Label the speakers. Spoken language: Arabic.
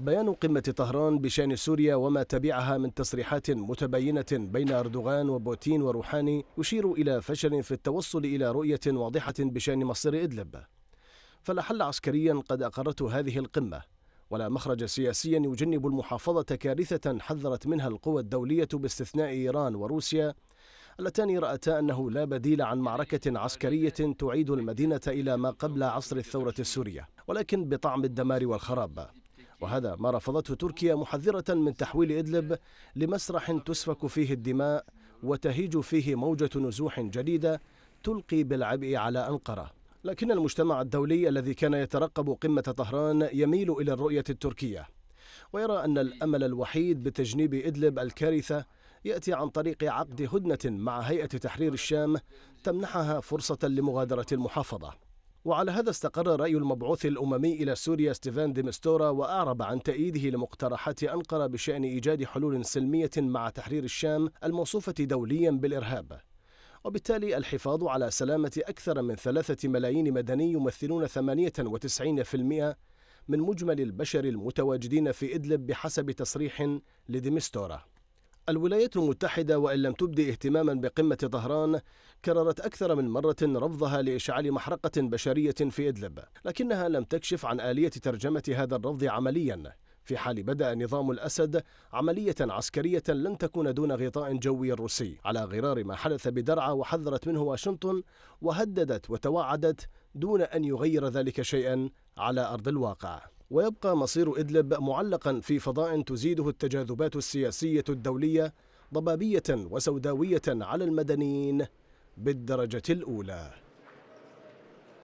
Speaker 1: بيان قمة طهران بشأن سوريا وما تبعها من تصريحات متباينة بين أردوغان وبوتين وروحاني يشير إلى فشل في التوصل إلى رؤية واضحة بشأن مصير إدلب فلا حل عسكريا قد أقرته هذه القمة ولا مخرج سياسيا يجنب المحافظة كارثة حذرت منها القوى الدولية باستثناء إيران وروسيا اللتان رأتا أنه لا بديل عن معركة عسكرية تعيد المدينة إلى ما قبل عصر الثورة السورية ولكن بطعم الدمار والخراب وهذا ما رفضته تركيا محذرة من تحويل إدلب لمسرح تسفك فيه الدماء وتهيج فيه موجة نزوح جديدة تلقي بالعبء على أنقرة لكن المجتمع الدولي الذي كان يترقب قمة طهران يميل إلى الرؤية التركية ويرى أن الأمل الوحيد بتجنيب إدلب الكارثة يأتي عن طريق عقد هدنة مع هيئة تحرير الشام تمنحها فرصة لمغادرة المحافظة وعلى هذا استقر رأي المبعوث الأممي إلى سوريا ستيفان ديمستورا وأعرب عن تأييده لمقترحات أنقرة بشأن إيجاد حلول سلمية مع تحرير الشام الموصوفة دوليا بالإرهاب وبالتالي الحفاظ على سلامة أكثر من ثلاثة ملايين مدني يمثلون 98% من مجمل البشر المتواجدين في إدلب بحسب تصريح لديمستورا الولايات المتحدة وإن لم تبدي اهتماما بقمة طهران كررت أكثر من مرة رفضها لإشعال محرقة بشرية في إدلب لكنها لم تكشف عن آلية ترجمة هذا الرفض عمليا في حال بدأ نظام الأسد عملية عسكرية لن تكون دون غطاء جوي روسي على غرار ما حدث بدرعا وحذرت منه واشنطن وهددت وتوعدت دون أن يغير ذلك شيئا على أرض الواقع ويبقى مصير إدلب معلقا في فضاء تزيده التجاذبات السياسية الدولية ضبابية وسوداوية على المدنيين بالدرجة الأولى